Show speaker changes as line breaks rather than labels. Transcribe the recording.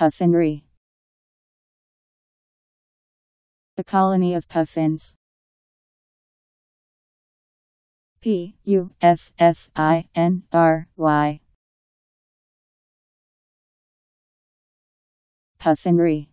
Puffinry A colony of puffins P U F F I N R Y Puffinry